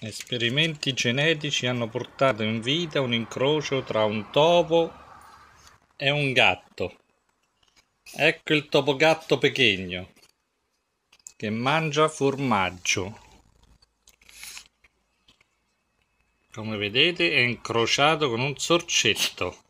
Esperimenti genetici hanno portato in vita un incrocio tra un topo e un gatto. Ecco il topo gatto pechegno che mangia formaggio. Come vedete è incrociato con un sorcetto.